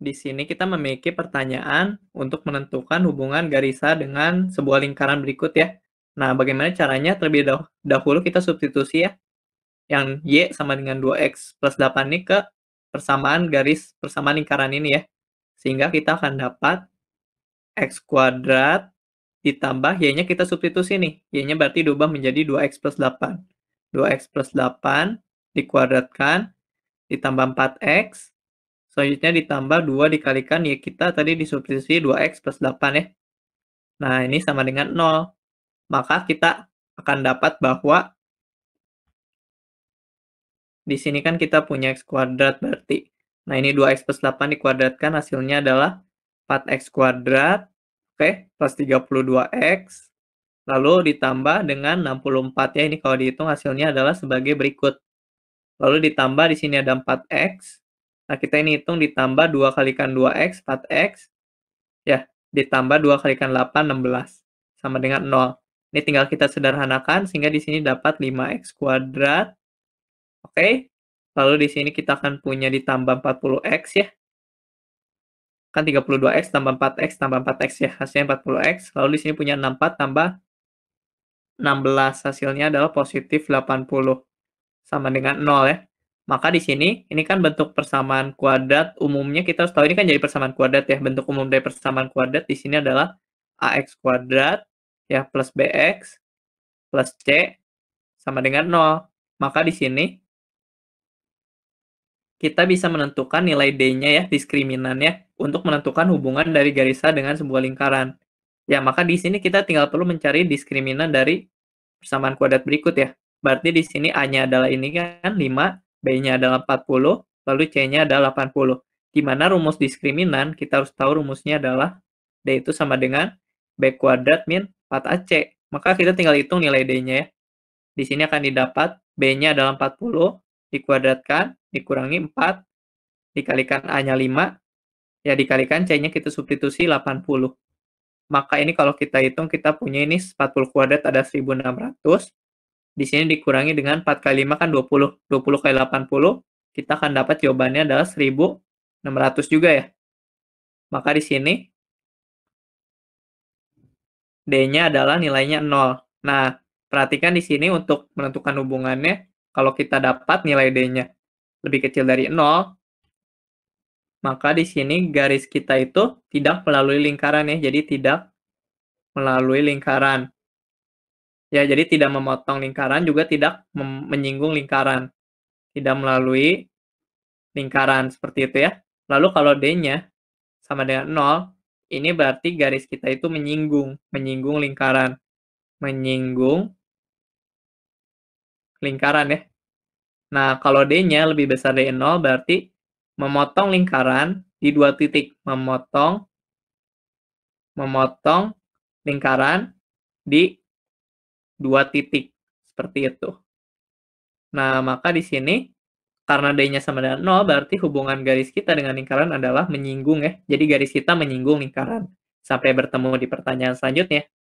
Di sini kita memiliki pertanyaan untuk menentukan hubungan garisa dengan sebuah lingkaran berikut ya. Nah, bagaimana caranya? Terlebih dahulu kita substitusi ya. Yang Y sama dengan 2X plus 8 ini ke persamaan garis persamaan lingkaran ini ya. Sehingga kita akan dapat X kuadrat ditambah Y-nya kita substitusi nih. Y-nya berarti diubah menjadi 2X plus 8. 2X plus 8 dikuadratkan ditambah 4X Selanjutnya ditambah 2 dikalikan ya kita tadi disubstitusi 2X plus 8 ya. Nah, ini sama dengan 0. Maka kita akan dapat bahwa di sini kan kita punya X kuadrat berarti. Nah, ini 2X plus 8 dikuadratkan hasilnya adalah 4X kuadrat, oke, okay, plus 32X, lalu ditambah dengan 64 ya. Ini kalau dihitung hasilnya adalah sebagai berikut. Lalu ditambah di sini ada 4X, Nah, kita ini hitung ditambah 2 kalikan 2x, 4x. Ya, ditambah 2 kalikan 8, 16. Sama dengan 0. Ini tinggal kita sederhanakan, sehingga di sini dapat 5x kuadrat. Oke, Okay. lalu di sini kita akan punya ditambah 40x ya. Kan 32x tambah 4x tambah 4x ya, hasilnya 40x. Lalu di sini punya 64 tambah 16, hasilnya adalah positif 80. Sama dengan 0 ya. Maka di sini, ini kan bentuk persamaan kuadrat umumnya kita harus tahu ini kan jadi persamaan kuadrat ya. Bentuk umum dari persamaan kuadrat di sini adalah AX kuadrat ya plus BX plus C sama dengan 0. Maka di sini kita bisa menentukan nilai D-nya ya, diskriminannya untuk menentukan hubungan dari garis A dengan sebuah lingkaran. Ya, maka di sini kita tinggal perlu mencari diskriminan dari persamaan kuadrat berikut ya. Berarti di sini A-nya adalah ini kan 5, B-nya adalah 40, lalu C-nya adalah 80. Di mana rumus diskriminan, kita harus tahu rumusnya adalah D itu sama dengan B kuadrat min 4AC. Maka kita tinggal hitung nilai D-nya ya. Di sini akan didapat B-nya adalah 40, dikuadratkan, dikurangi 4, dikalikan A-nya 5, ya dikalikan C-nya kita substitusi 80. Maka ini kalau kita hitung, kita punya ini 40 kuadrat ada 1600, di sini dikurangi dengan 4 kali 5 kan 20. 20 kali 80, kita akan dapat jawabannya adalah 1600 juga ya. Maka di sini D-nya adalah nilainya 0. Nah, perhatikan di sini untuk menentukan hubungannya, kalau kita dapat nilai D-nya lebih kecil dari 0, maka di sini garis kita itu tidak melalui lingkaran ya, jadi tidak melalui lingkaran. Ya, jadi tidak memotong lingkaran juga tidak menyinggung lingkaran. Tidak melalui lingkaran seperti itu ya. Lalu kalau D-nya sama dengan 0, ini berarti garis kita itu menyinggung, menyinggung lingkaran. Menyinggung lingkaran ya. Nah, kalau D-nya lebih besar dari 0, berarti memotong lingkaran di dua titik. Memotong, memotong lingkaran di dua titik seperti itu. Nah, maka di sini karena D-nya sama dengan 0, berarti hubungan garis kita dengan lingkaran adalah menyinggung ya. Jadi garis kita menyinggung lingkaran. Sampai bertemu di pertanyaan selanjutnya.